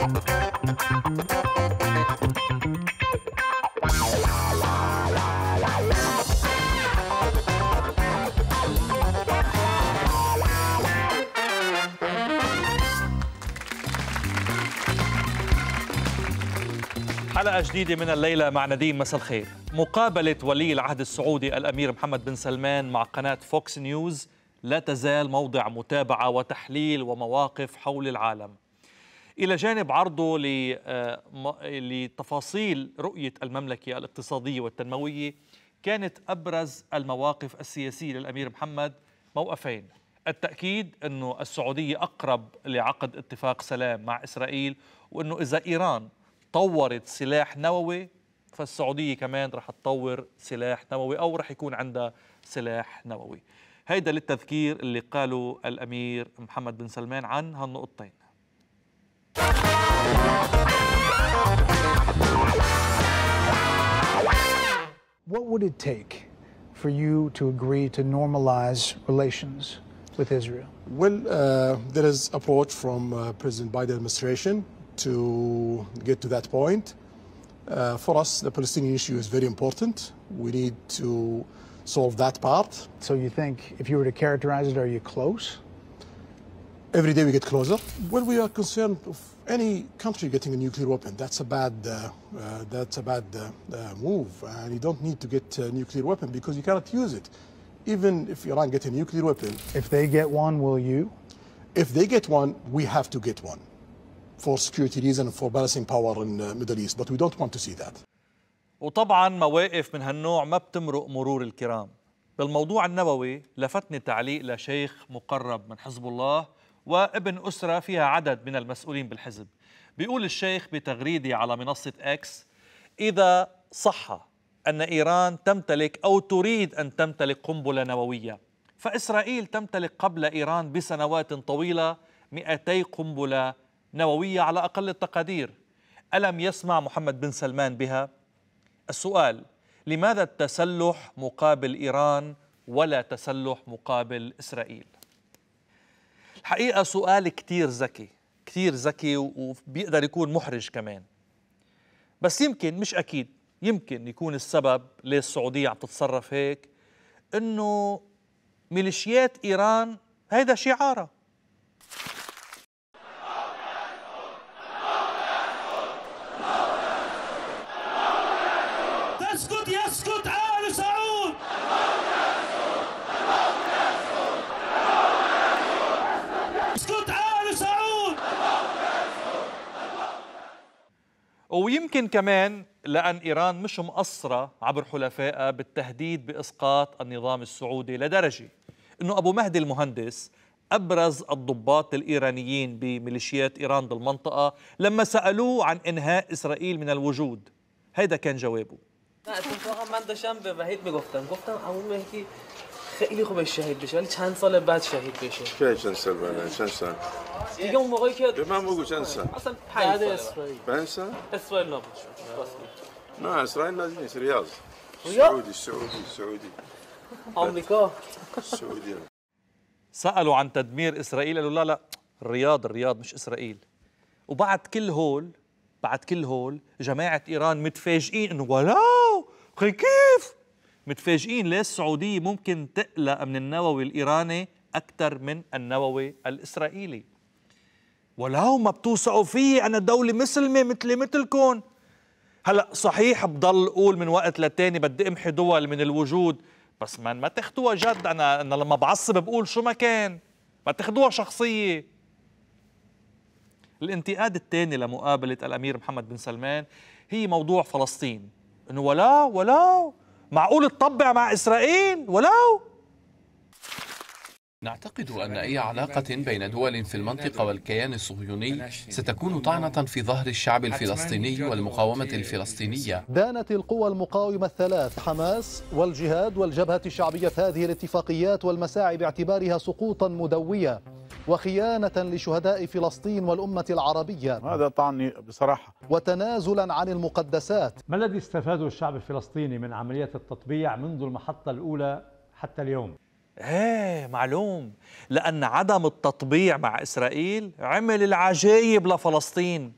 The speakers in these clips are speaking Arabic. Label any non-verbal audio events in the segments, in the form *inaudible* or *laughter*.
حلقة جديدة من الليلة مع نديم مساء الخير مقابلة ولي العهد السعودي الأمير محمد بن سلمان مع قناة فوكس نيوز لا تزال موضع متابعة وتحليل ومواقف حول العالم إلى جانب عرضه آه، لتفاصيل رؤية المملكة الاقتصادية والتنموية كانت أبرز المواقف السياسية للأمير محمد موقفين التأكيد أنه السعودية أقرب لعقد اتفاق سلام مع إسرائيل وأنه إذا إيران طورت سلاح نووي فالسعودية كمان رح تطور سلاح نووي أو رح يكون عندها سلاح نووي هيدا للتذكير اللي قاله الأمير محمد بن سلمان عن هالنقطتين What would it take for you to agree to normalize relations with Israel? Well, uh, there is approach from uh, President Biden administration to get to that point. Uh, for us, the Palestinian issue is very important. We need to solve that part. So you think if you were to characterize it, are you close? Every day we get closer. When we are concerned of any country getting a nuclear weapon, that's a bad, uh, uh, that's a bad uh, uh move. And you don't need to get a nuclear weapon because you cannot use it. Even if Iran gets a nuclear weapon. If they get one, will you? If they get one, we have to get one for security reasons, for balancing power in the uh, Middle East. But we don't want to see that. وطبعا مواقف من هالنوع ما بتمرق مرور الكرام بالموضوع النووي لفتني تعليق لشيخ مقرب من حزب الله وابن أسرة فيها عدد من المسؤولين بالحزب بيقول الشيخ بتغريدة على منصة إكس إذا صح أن إيران تمتلك أو تريد أن تمتلك قنبلة نووية فإسرائيل تمتلك قبل إيران بسنوات طويلة 200 قنبلة نووية على أقل التقادير ألم يسمع محمد بن سلمان بها؟ السؤال لماذا التسلح مقابل إيران ولا تسلح مقابل إسرائيل؟ حقيقة سؤال كتير ذكي كتير ذكي وبيقدر يكون محرج كمان بس يمكن مش أكيد يمكن يكون السبب ليه السعودية عم تتصرف هيك إنه ميليشيات إيران هيدا شعارها يمكن كمان لأن إيران مش مقصرة عبر حلفائها بالتهديد بإسقاط النظام السعودي لدرجة أنه أبو مهدي المهندس أبرز الضباط الإيرانيين بميليشيات إيران بالمنطقة لما سألوه عن إنهاء إسرائيل من الوجود هيدا كان جوابه خیلی خوبه شهید بشه ولی چند سال بعد شهید بشه که چند سال بعد چند سال دیگه اون موقعی که به من بگو چند سال اصلا 5 اسرائیل پنج سال اسرائیل نبود نه اسرائیل لازم نیست ریاض سعودی سعودی سعودي امريكا السعوديه سالوا عن تدمير اسرائيل قالوا لا لا الرياض الرياض مش اسرائيل وبعد كل هول بعد كل هول جماعه ايران متفاجئين انه ولاو كيف متفاجئين ليش السعودية ممكن تقلق من النووي الإيراني أكثر من النووي الإسرائيلي ولو ما بتوثقوا فيي أنا دولة مسلمة مثلي مثلكم هلا صحيح بضل قول من وقت لتاني بدي امحي دول من الوجود بس ما ما تاخدوها جد انا انا لما بعصب بقول شو ما كان ما تاخدوها شخصيه الانتقاد الثاني لمقابله الامير محمد بن سلمان هي موضوع فلسطين انه ولا ولا معقول تطبع مع إسرائيل ولو نعتقد أن أي علاقة بين دول في المنطقة والكيان الصهيوني ستكون طعنة في ظهر الشعب الفلسطيني والمقاومة الفلسطينية دانت القوى المقاومة الثلاث حماس والجهاد والجبهة الشعبية هذه الاتفاقيات والمساعي باعتبارها سقوطا مدوية وخيانة لشهداء فلسطين والأمة العربية هذا طعني بصراحة وتنازلا عن المقدسات ما الذي استفاده الشعب الفلسطيني من عملية التطبيع منذ المحطة الأولى حتى اليوم؟ ايه معلوم لأن عدم التطبيع مع إسرائيل عمل العجايب لفلسطين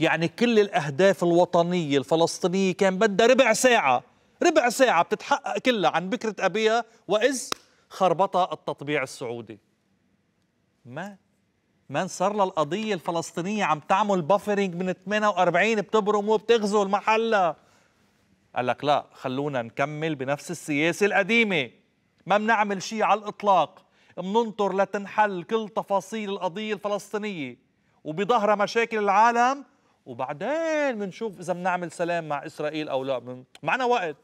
يعني كل الأهداف الوطنية الفلسطينية كان بدها ربع ساعة ربع ساعة بتتحقق كلها عن بكرة أبيها وإذ خربطها التطبيع السعودي ما من صار القضية الفلسطينية عم تعمل بافرنج من 48 بتبرم وبتغزو المحلة قال لك لا خلونا نكمل بنفس السياسة القديمة ما بنعمل شيء على الإطلاق بننطر لتنحل كل تفاصيل القضية الفلسطينية وبظهرها مشاكل العالم وبعدين بنشوف إذا بنعمل سلام مع إسرائيل أو لا معنا وقت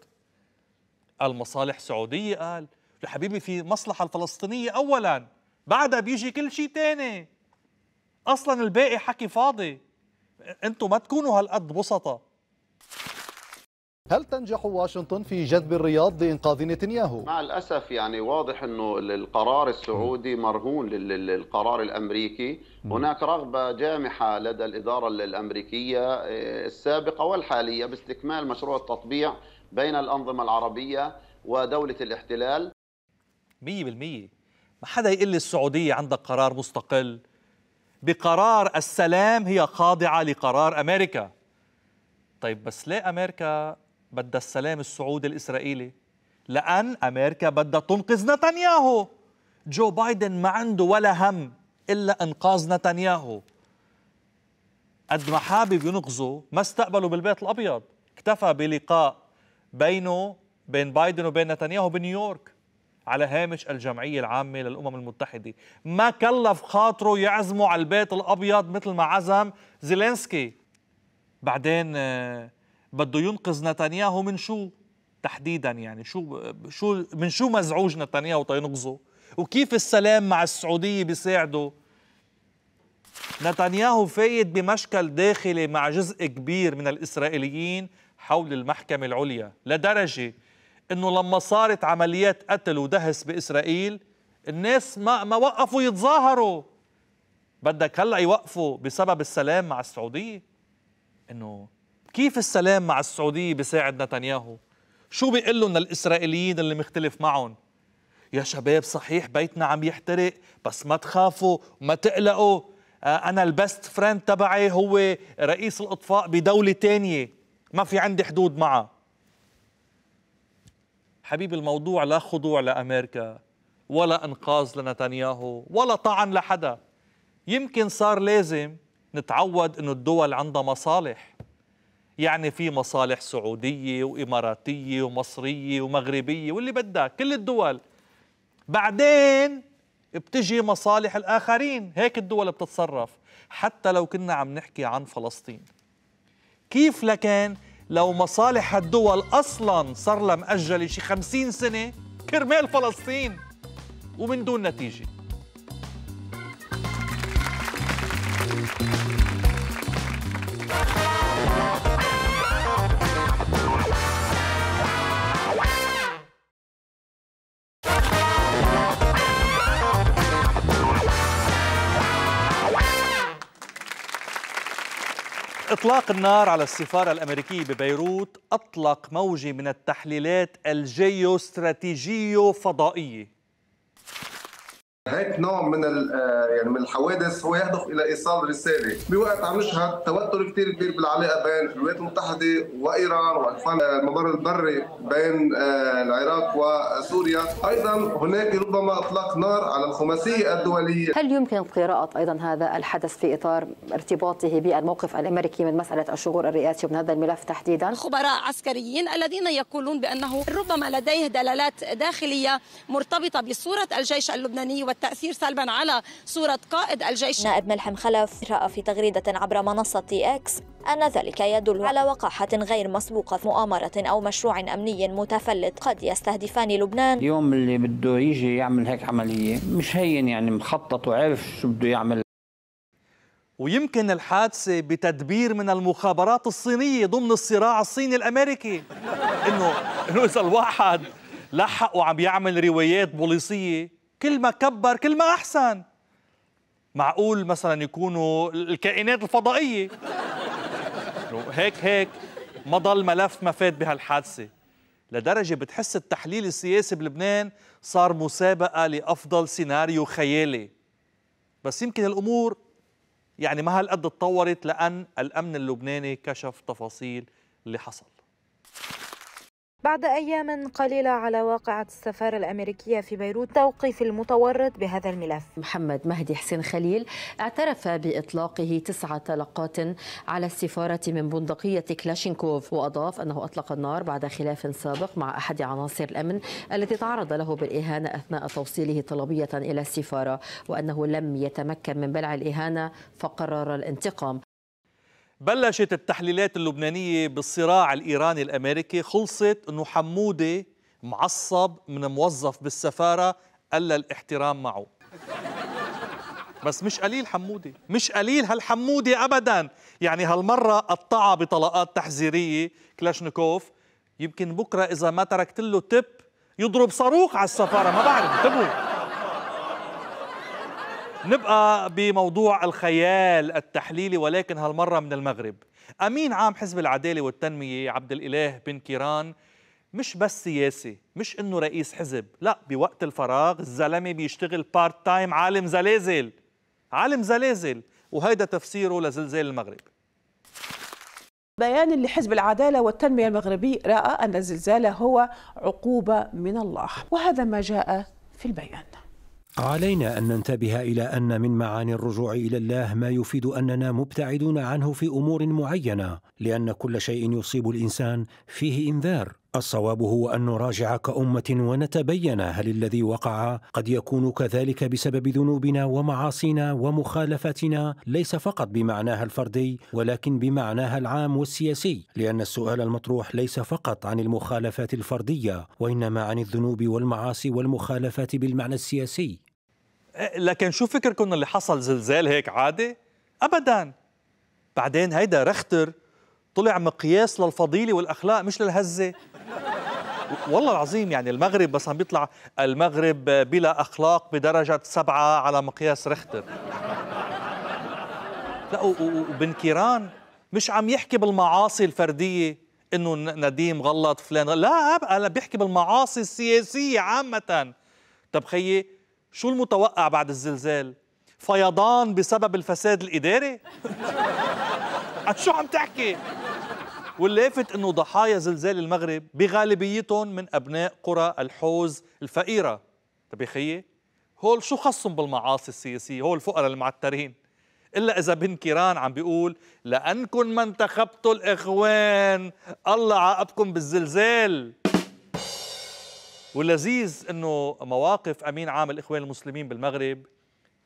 المصالح سعودية قال يا حبيبي في مصلحة الفلسطينية أولاً بعدها بيجي كل شيء تاني اصلا الباقي حكي فاضي انتم ما تكونوا هالقد بسطة هل تنجح واشنطن في جذب الرياض لإنقاذ نتنياهو؟ مع الأسف يعني واضح أنه القرار السعودي مرهون للقرار الأمريكي هناك رغبة جامحة لدى الإدارة الأمريكية آه، السابقة والحالية باستكمال مشروع التطبيع بين الأنظمة العربية ودولة الاحتلال 100% ما حدا يقول لي السعودية عندها قرار مستقل بقرار السلام هي خاضعة لقرار أمريكا طيب بس ليه أمريكا بدها السلام السعودي الإسرائيلي لأن أمريكا بدها تنقذ نتنياهو جو بايدن ما عنده ولا هم إلا إنقاذ نتنياهو قد ما حابب ينقذه ما استقبله بالبيت الأبيض اكتفى بلقاء بينه بين بايدن وبين نتنياهو بنيويورك على هامش الجمعية العامة للأمم المتحدة ما كلف خاطره يعزمه على البيت الأبيض مثل ما عزم زيلينسكي بعدين آه، بده ينقذ نتنياهو من شو تحديدا يعني شو شو من شو مزعوج نتنياهو تينقذه وكيف السلام مع السعودية بيساعده نتنياهو فايد بمشكل داخلي مع جزء كبير من الإسرائيليين حول المحكمة العليا لدرجة انه لما صارت عمليات قتل ودهس باسرائيل الناس ما ما وقفوا يتظاهروا بدك هلا يوقفوا بسبب السلام مع السعوديه انه كيف السلام مع السعوديه بيساعد نتنياهو شو بيقول لهم للاسرائيليين اللي مختلف معهم يا شباب صحيح بيتنا عم يحترق بس ما تخافوا ما تقلقوا آه، انا البست فريند تبعي هو رئيس الاطفاء بدوله تانية ما في عندي حدود معه حبيبي الموضوع لا خضوع لأمريكا ولا إنقاذ لنتنياهو ولا طعن لحدا يمكن صار لازم نتعود أنه الدول عندها مصالح يعني في مصالح سعودية وإماراتية ومصرية ومغربية واللي بدك كل الدول بعدين بتجي مصالح الآخرين هيك الدول بتتصرف حتى لو كنا عم نحكي عن فلسطين كيف لكان لو مصالح الدول أصلا صار لها مأجلة شي 50 سنة كرمال فلسطين ومن دون نتيجة إطلاق النار على السفارة الأمريكية ببيروت أطلق موجة من التحليلات الجيوستراتيجية فضائية هيك نوع من آه، يعني من الحوادث هو يهدف الى ايصال رساله، بوقت عم نشهد توتر كثير كبير بالعلاقه بين الولايات المتحده وايران واقفال الممر البري بين آه، العراق وسوريا، ايضا هناك ربما اطلاق نار على الخماسيه الدوليه. هل يمكن قراءه ايضا هذا الحدث في اطار ارتباطه بالموقف الامريكي من مساله الشغور الرئاسي من هذا الملف تحديدا؟ خبراء عسكريين الذين يقولون بانه ربما لديه دلالات داخليه مرتبطه بصوره الجيش اللبناني والتأثير سلبا على صورة قائد الجيش نائب ملحم خلف رأى في تغريدة عبر منصة إكس أن ذلك يدل على وقاحة غير مسبوقة في مؤامرة أو مشروع أمني متفلت قد يستهدفان لبنان اليوم اللي بده يجي يعمل هيك عملية مش هين يعني مخطط وعارف شو بده يعمل ويمكن الحادثة بتدبير من المخابرات الصينية ضمن الصراع الصيني الأمريكي إنه *laughs* إنه إذا الواحد لحق وعم يعمل روايات بوليسية كل ما كبر كل ما أحسن معقول مثلا يكونوا الكائنات الفضائية *laughs* هيك هيك ما ضل ملف ما فات بهالحادثة لدرجة بتحس التحليل السياسي بلبنان صار مسابقة لأفضل سيناريو خيالي بس يمكن الأمور يعني ما هالقد تطورت لأن الأمن اللبناني كشف تفاصيل اللي حصل بعد أيام قليلة على واقعة السفارة الأمريكية في بيروت توقيف المتورط بهذا الملف محمد مهدي حسين خليل اعترف بإطلاقه تسعة طلقات على السفارة من بندقية كلاشينكوف وأضاف أنه أطلق النار بعد خلاف سابق مع أحد عناصر الأمن الذي تعرض له بالإهانة أثناء توصيله طلبية إلى السفارة وأنه لم يتمكن من بلع الإهانة فقرر الانتقام بلشت التحليلات اللبنانية بالصراع الإيراني الأمريكي خلصت أنه حمودة معصب من موظف بالسفارة ألا الاحترام معه بس مش قليل حمودة مش قليل هالحمودة ابدا يعني هالمره قطعها بطلقات تحذيريه كلاشنكوف يمكن بكره اذا ما تركت له تب يضرب صاروخ على السفاره ما بعرف انتبهوا نبقى بموضوع الخيال التحليلي ولكن هالمرة من المغرب أمين عام حزب العدالة والتنمية عبد الإله بن كيران مش بس سياسي مش إنه رئيس حزب لا بوقت الفراغ الزلمة بيشتغل بارت تايم عالم زلازل عالم زلازل وهيدا تفسيره لزلزال المغرب بيان لحزب العداله والتنميه المغربي راى ان الزلزال هو عقوبه من الله وهذا ما جاء في البيان علينا ان ننتبه الى ان من معاني الرجوع الى الله ما يفيد اننا مبتعدون عنه في امور معينه لان كل شيء يصيب الانسان فيه انذار الصواب هو ان نراجع كامه ونتبين هل الذي وقع قد يكون كذلك بسبب ذنوبنا ومعاصينا ومخالفاتنا ليس فقط بمعناها الفردي ولكن بمعناها العام والسياسي لان السؤال المطروح ليس فقط عن المخالفات الفرديه وانما عن الذنوب والمعاصي والمخالفات بالمعنى السياسي أه، لكن شو فكركم اللي حصل زلزال هيك عادي ابدا بعدين هيدا رختر طلع مقياس للفضيله والاخلاق مش للهزه *laughs* والله العظيم يعني المغرب بس عم بيطلع المغرب بلا اخلاق بدرجه سبعه على مقياس ريختر لا وبن كيران مش عم يحكي بالمعاصي الفرديه انه نديم غلط فلان لا انا بيحكي بالمعاصي السياسيه عامه طب خيي شو المتوقع بعد الزلزال فيضان بسبب الفساد الاداري *laughs* شو عم تحكي واللافت انه ضحايا زلزال المغرب بغالبيتهم من ابناء قرى الحوز الفقيره طب يا خيي هول شو خصهم بالمعاصي السياسيه هول الفقراء المعترين الا اذا بن كيران عم بيقول لانكم ما انتخبتوا الاخوان الله عاقبكم بالزلزال واللذيذ انه مواقف امين عام الاخوان المسلمين بالمغرب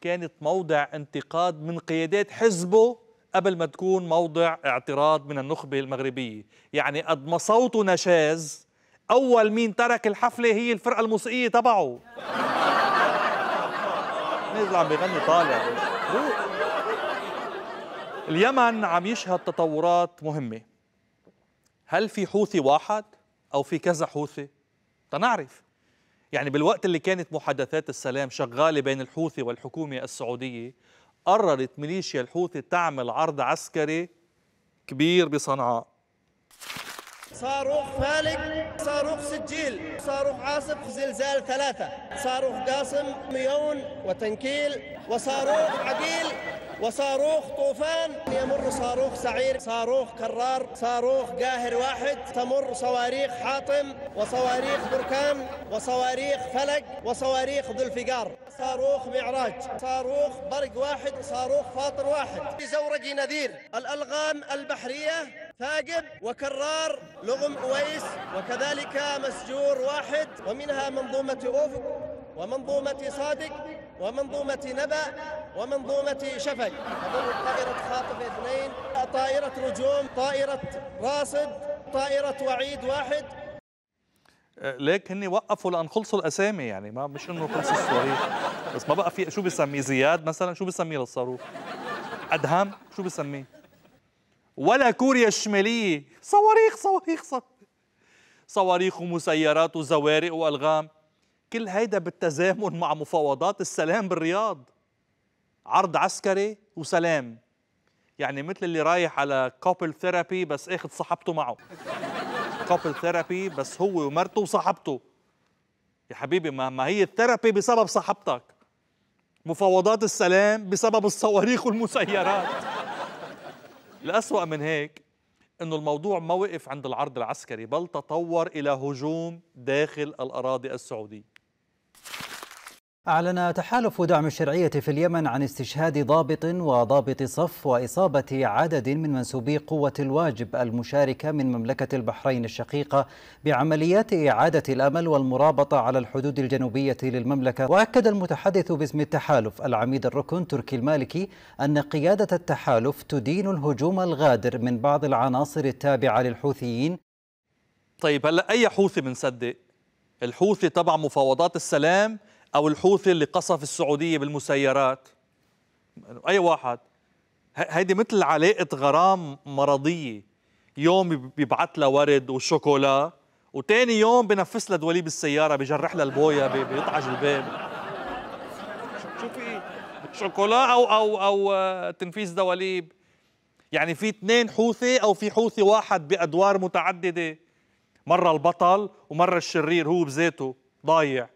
كانت موضع انتقاد من قيادات حزبه قبل ما تكون موضع اعتراض من النخبة المغربية يعني قد ما صوته نشاز أول مين ترك الحفلة هي الفرقة الموسيقية تبعه نزل عم بيغني طالع اليمن عم يشهد تطورات مهمة هل في حوثي واحد أو في كذا حوثي؟ تنعرف يعني بالوقت اللي كانت محادثات السلام شغالة بين الحوثي والحكومة السعودية قررت ميليشيا الحوثي تعمل عرض عسكري كبير بصنعاء صاروخ فالق صاروخ سجيل صاروخ عاصف زلزال ثلاثة صاروخ قاسم ميون وتنكيل وصاروخ عقيل وصاروخ طوفان يمر صاروخ سعير صاروخ كرار صاروخ قاهر واحد تمر صواريخ حاطم وصواريخ بركان وصواريخ فلق وصواريخ ذو الفقار صاروخ معراج صاروخ برق واحد صاروخ فاطر واحد زورقي نذير الألغام البحرية ثاقب وكرار لغم أويس وكذلك مسجور واحد ومنها منظومة أوفق ومنظومة صادق ومنظومة نبأ ومنظومة شفق طائرة خاطف اثنين طائرة رجوم طائرة راصد طائرة وعيد واحد أه، لكن وقفوا لان خلصوا الاسامي يعني ما مش انه خلص الصواريخ بس ما بقى في شو بسميه زياد مثلا شو بسميه للصاروخ ادهم شو بسميه ولا كوريا الشماليه صواريخ صواريخ صواريخ, صواريخ ومسيرات وزوارق والغام كل هيدا بالتزامن مع مفاوضات السلام بالرياض عرض عسكري وسلام يعني مثل اللي رايح على كوبل ثيرابي بس اخذ صاحبته معه كوبل ثيرابي بس هو ومرته وصاحبته يا حبيبي ما, ما هي الثيرابي بسبب صاحبتك مفاوضات السلام بسبب الصواريخ والمسيرات الأسوأ من هيك انه الموضوع ما وقف عند العرض العسكري بل تطور الى هجوم داخل الاراضي السعوديه أعلن تحالف دعم الشرعية في اليمن عن استشهاد ضابط وضابط صف وإصابة عدد من منسوبي قوة الواجب المشاركة من مملكة البحرين الشقيقة بعمليات إعادة الأمل والمرابطة على الحدود الجنوبية للمملكة وأكد المتحدث باسم التحالف العميد الركن تركي المالكي أن قيادة التحالف تدين الهجوم الغادر من بعض العناصر التابعة للحوثيين طيب هلا أي حوثي بنصدق؟ الحوثي تبع مفاوضات السلام أو الحوثي اللي قصف السعودية بالمسيرات أي واحد هيدي مثل علاقة غرام مرضية يوم بيبعت لها ورد وشوكولا وتاني يوم بنفس لها دوليب السيارة بجرح لها البويا بيطعج الباب شو في شوكولا أو أو أو آه، تنفيذ دواليب يعني في اثنين حوثي أو في حوثي واحد بأدوار متعددة مرة البطل ومرة الشرير هو بذاته ضايع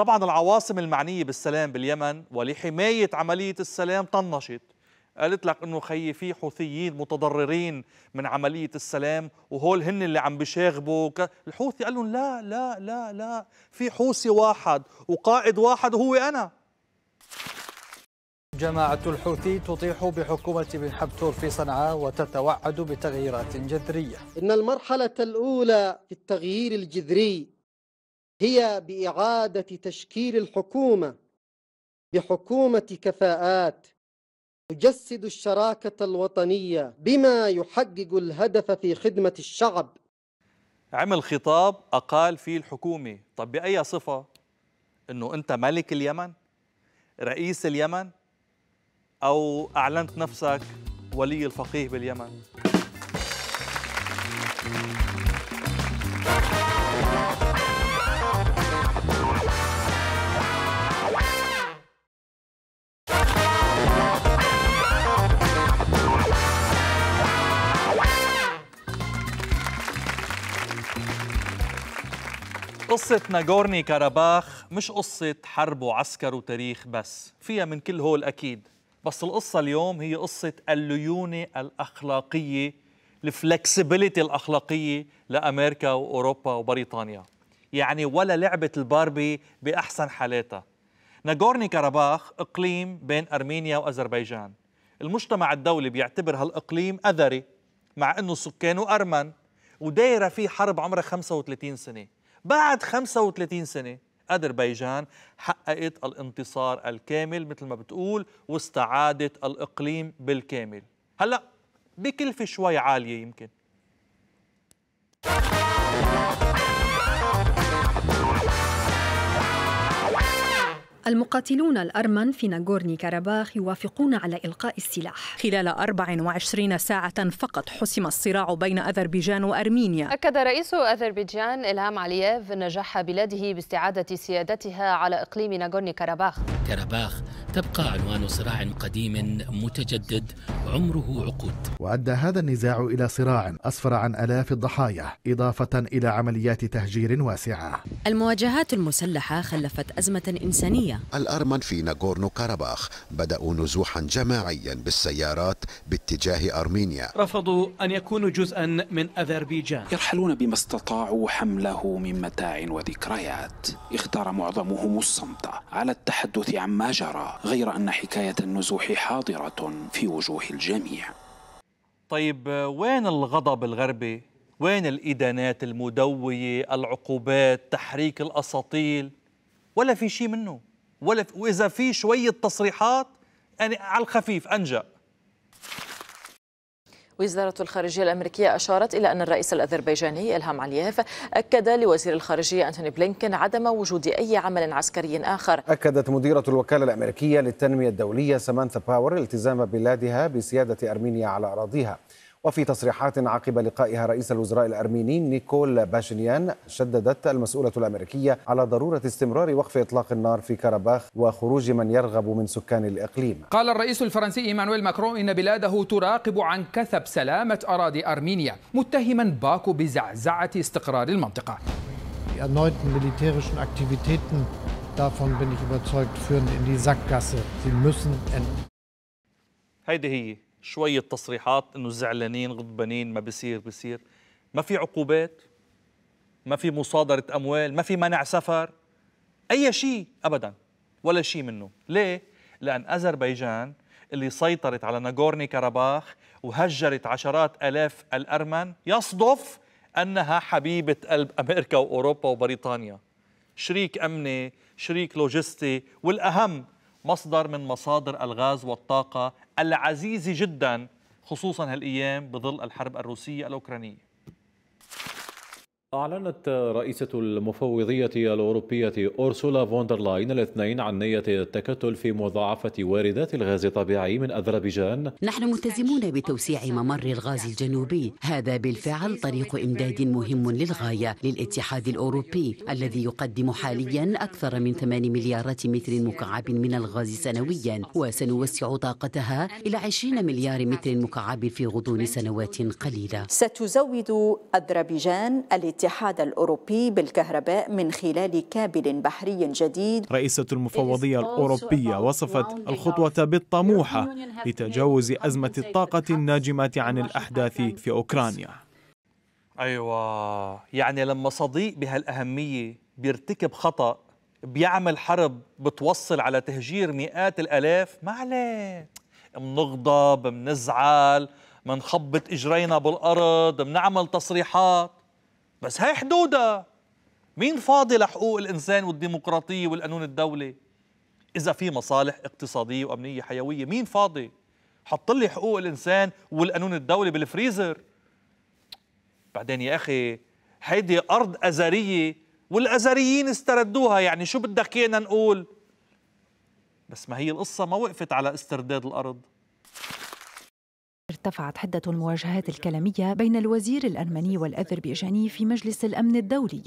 طبعا العواصم المعنية بالسلام باليمن ولحماية عملية السلام طنشت قالت لك انه خيي في حوثيين متضررين من عمليه السلام وهول هن اللي عم بيشاغبوا الحوثي قال لهم لا لا لا لا في حوثي واحد وقائد واحد وهو انا جماعة الحوثي تطيح بحكومة بن حبتور في صنعاء وتتوعد بتغييرات جذرية إن المرحلة الأولى في التغيير الجذري هي بإعادة تشكيل الحكومة بحكومة كفاءات تجسد الشراكة الوطنية بما يحقق الهدف في خدمة الشعب عمل خطاب أقال فيه الحكومة طب بأي صفة؟ أنه أنت ملك اليمن؟ رئيس اليمن؟ أو أعلنت نفسك ولي الفقيه باليمن؟ قصة ناغورني كاراباخ مش قصة حرب وعسكر وتاريخ بس فيها من كل هول أكيد بس القصة اليوم هي قصة الليونة الأخلاقية الفلكسبيليتي الأخلاقية لأمريكا وأوروبا وبريطانيا يعني ولا لعبة الباربي بأحسن حالاتها ناغورني كاراباخ إقليم بين أرمينيا وأذربيجان المجتمع الدولي بيعتبر هالإقليم أذري مع أنه سكانه أرمن ودايرة فيه حرب عمرها 35 سنة بعد 35 سنة أذربيجان حققت الانتصار الكامل مثل ما بتقول واستعادت الإقليم بالكامل هلأ بكلفة شوي عالية يمكن المقاتلون الأرمن في ناغورني كاراباخ يوافقون على إلقاء السلاح خلال 24 ساعة فقط حسم الصراع بين أذربيجان وأرمينيا أكد رئيس أذربيجان إلهام علييف نجاح بلاده باستعادة سيادتها على إقليم ناغورني كاراباخ كاراباخ تبقى عنوان صراع قديم متجدد عمره عقود وأدى هذا النزاع إلى صراع أسفر عن آلاف الضحايا إضافة إلى عمليات تهجير واسعة المواجهات المسلحة خلفت أزمة إنسانية الأرمن في ناغورنو كاراباخ بدأوا نزوحا جماعيا بالسيارات باتجاه أرمينيا رفضوا أن يكونوا جزءا من أذربيجان يرحلون بما استطاعوا حمله من متاع وذكريات اختار معظمهم الصمت على التحدث عما جرى غير أن حكاية النزوح حاضرة في وجوه الجميع طيب وين الغضب الغربي؟ وين الإدانات المدوية، العقوبات، تحريك الأساطيل؟ ولا في شيء منه ولا واذا في شويه تصريحات يعني على الخفيف انجأ وزارة الخارجية الأمريكية أشارت إلى أن الرئيس الأذربيجاني إلهام علييف أكد لوزير الخارجية أنتوني بلينكن عدم وجود أي عمل عسكري آخر أكدت مديرة الوكالة الأمريكية للتنمية الدولية سامانثا باور التزام بلادها بسيادة أرمينيا على أراضيها وفي تصريحات عقب لقائها رئيس الوزراء الأرميني نيكول باشنيان شددت المسؤولة الأمريكية على ضرورة استمرار وقف إطلاق النار في كرباخ وخروج من يرغب من سكان الإقليم قال الرئيس الفرنسي إيمانويل ماكرون إن بلاده تراقب عن كثب سلامة أراضي أرمينيا متهما باكو بزعزعة استقرار المنطقة davon bin ich überzeugt, führen in die Sackgasse. Sie müssen enden. هي شويه تصريحات انه زعلانين غضبانين ما بصير بصير ما في عقوبات ما في مصادره اموال ما في منع سفر اي شيء ابدا ولا شيء منه ليه لان اذربيجان اللي سيطرت على ناغورني كاراباخ وهجرت عشرات الاف الارمن يصدف انها حبيبه قلب امريكا واوروبا وبريطانيا شريك امني شريك لوجستي والاهم مصدر من مصادر الغاز والطاقة العزيزة جدا خصوصا هالأيام بظل الحرب الروسية الأوكرانية أعلنت رئيسة المفوضية الأوروبية أورسولا فوندرلاين الاثنين عن نية التكتل في مضاعفة واردات الغاز الطبيعي من أذربيجان نحن ملتزمون بتوسيع ممر الغاز الجنوبي هذا بالفعل طريق إمداد مهم للغاية للاتحاد الأوروبي الذي يقدم حاليا أكثر من 8 مليارات متر مكعب من الغاز سنويا وسنوسع طاقتها إلى 20 مليار متر مكعب في غضون سنوات قليلة ستزود أذربيجان الاتحاد الاتحاد الأوروبي بالكهرباء من خلال كابل بحري جديد رئيسة المفوضية الأوروبية وصفت الخطوة بالطموحة لتجاوز أزمة الطاقة الناجمة عن الأحداث في أوكرانيا أيوة يعني لما صديق بهالأهمية بيرتكب خطأ بيعمل حرب بتوصل على تهجير مئات الألاف ما عليه منغضب منزعل منخبط إجرينا بالأرض منعمل تصريحات بس هاي حدودها مين فاضي لحقوق الإنسان والديمقراطية والقانون الدولي إذا في مصالح اقتصادية وأمنية حيوية مين فاضي حط لي حقوق الإنسان والقانون الدولي بالفريزر بعدين يا أخي هيدي أرض أزرية والأزريين استردوها يعني شو بدك إيانا نقول بس ما هي القصة ما وقفت على استرداد الأرض ارتفعت حدة المواجهات الكلامية بين الوزير الأرمني والأذربيجاني في مجلس الأمن الدولي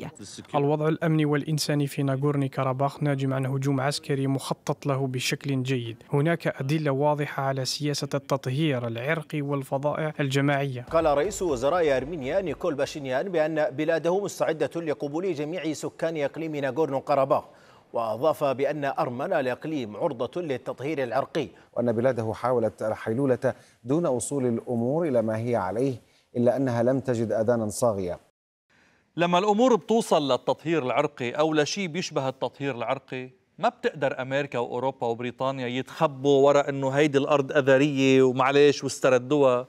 الوضع الأمني والإنساني في ناغورني كاراباخ ناجم عن هجوم عسكري مخطط له بشكل جيد هناك أدلة واضحة على سياسة التطهير العرقي والفضائع الجماعية قال رئيس وزراء أرمينيا نيكول باشينيان بأن بلاده مستعدة لقبول جميع سكان إقليم ناغورنو كاراباخ وأضاف بأن أرمن الإقليم عرضة للتطهير العرقي وأن بلاده حاولت الحيلولة دون وصول الأمور إلى ما هي عليه إلا أنها لم تجد أذانا صاغية لما الأمور بتوصل للتطهير العرقي أو لشيء بيشبه التطهير العرقي ما بتقدر أمريكا وأوروبا وبريطانيا يتخبوا وراء أنه هيدي الأرض أذرية ومعليش واستردوها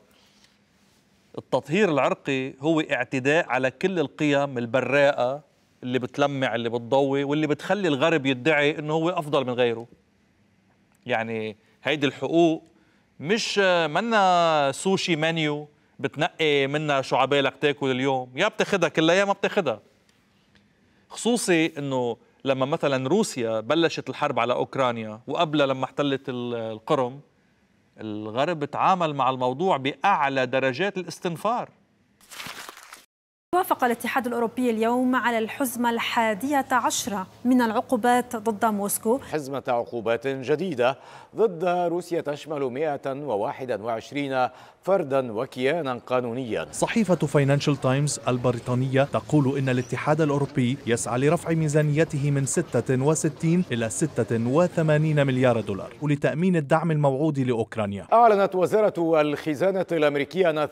التطهير العرقي هو اعتداء على كل القيم البراءة اللي بتلمع اللي بتضوي واللي بتخلي الغرب يدعي انه هو افضل من غيره يعني هيدي الحقوق مش منا سوشي منيو بتنقي منها شو عبالك تاكل اليوم يا بتاخدها كلها يا ما بتاخدها خصوصي انه لما مثلا روسيا بلشت الحرب على اوكرانيا وقبلها لما احتلت القرم الغرب تعامل مع الموضوع باعلى درجات الاستنفار وافق الاتحاد الأوروبي اليوم على الحزمة الحادية عشرة من العقوبات ضد موسكو حزمة عقوبات جديدة ضد روسيا تشمل 121 فردا وكيانا قانونيا صحيفة فاينانشال تايمز البريطانية تقول إن الاتحاد الأوروبي يسعى لرفع ميزانيته من 66 إلى 86 مليار دولار ولتأمين الدعم الموعود لأوكرانيا أعلنت وزارة الخزانة الأمريكية أن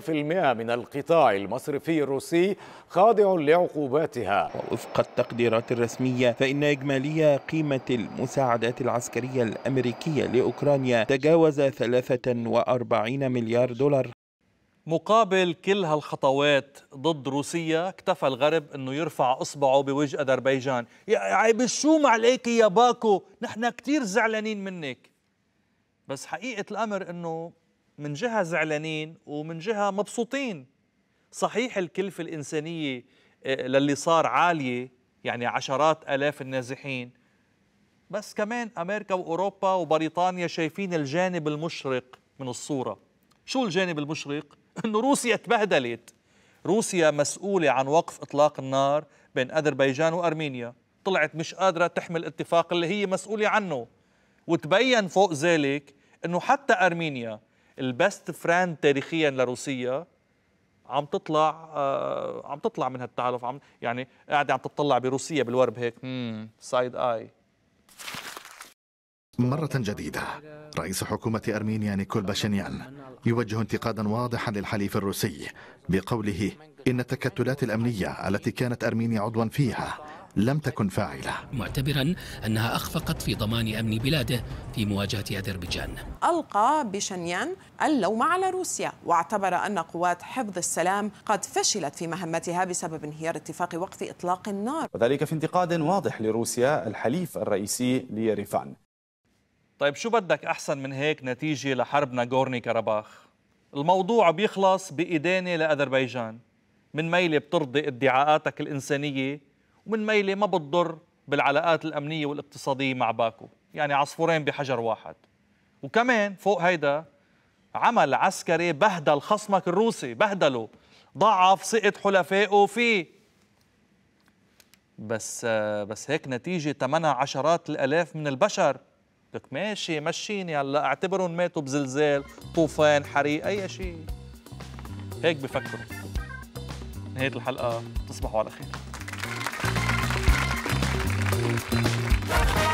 80% من القطاع المصرفي الروسي الروسي خاضع لعقوباتها ووفق التقديرات الرسمية فإن إجمالية قيمة المساعدات العسكرية الأمريكية لأوكرانيا تجاوز 43 مليار دولار مقابل كل هالخطوات ضد روسيا اكتفى الغرب انه يرفع اصبعه بوجه اذربيجان يا عيب شو معليك يا باكو نحن كثير زعلانين منك بس حقيقه الامر انه من جهه زعلانين ومن جهه مبسوطين صحيح الكلفة الإنسانية آه، للي صار عالية يعني عشرات آلاف النازحين بس كمان أمريكا وأوروبا وبريطانيا شايفين الجانب المشرق من الصورة شو الجانب المشرق؟ *laughs* أنه روسيا تبهدلت روسيا مسؤولة عن وقف إطلاق النار بين أذربيجان وأرمينيا طلعت مش قادرة تحمل اتفاق اللي هي مسؤولة عنه وتبين فوق ذلك أنه حتى أرمينيا البست فريند تاريخيا لروسيا عم تطلع آه، عم تطلع من هالتعرف عم يعني قاعده عم تطلع بروسيا بالورب هيك سايد اي مرة جديدة رئيس حكومة أرمينيا نيكول باشينيان يوجه انتقادا واضحا للحليف الروسي بقوله إن التكتلات الأمنية التي كانت أرمينيا عضوا فيها لم تكن فاعلة معتبرا أنها أخفقت في ضمان أمن بلاده في مواجهة أذربيجان ألقى بشنيان اللوم على روسيا واعتبر أن قوات حفظ السلام قد فشلت في مهمتها بسبب انهيار اتفاق وقف إطلاق النار وذلك في انتقاد واضح لروسيا الحليف الرئيسي ليريفان طيب شو بدك أحسن من هيك نتيجة لحرب ناغورني كرباخ الموضوع بيخلص بإدانة لأذربيجان من ميلة بترضي ادعاءاتك الإنسانية ومن ميلة ما بتضر بالعلاقات الأمنية والاقتصادية مع باكو يعني عصفورين بحجر واحد وكمان فوق هيدا عمل عسكري بهدل خصمك الروسي بهدله ضعف ثقة حلفائه فيه بس بس هيك نتيجة تمنع عشرات الآلاف من البشر لك ماشي مشيني هلا اعتبرهم ماتوا بزلزال طوفان حريق أي شيء هيك بفكروا نهاية الحلقة تصبحوا على خير Thank you.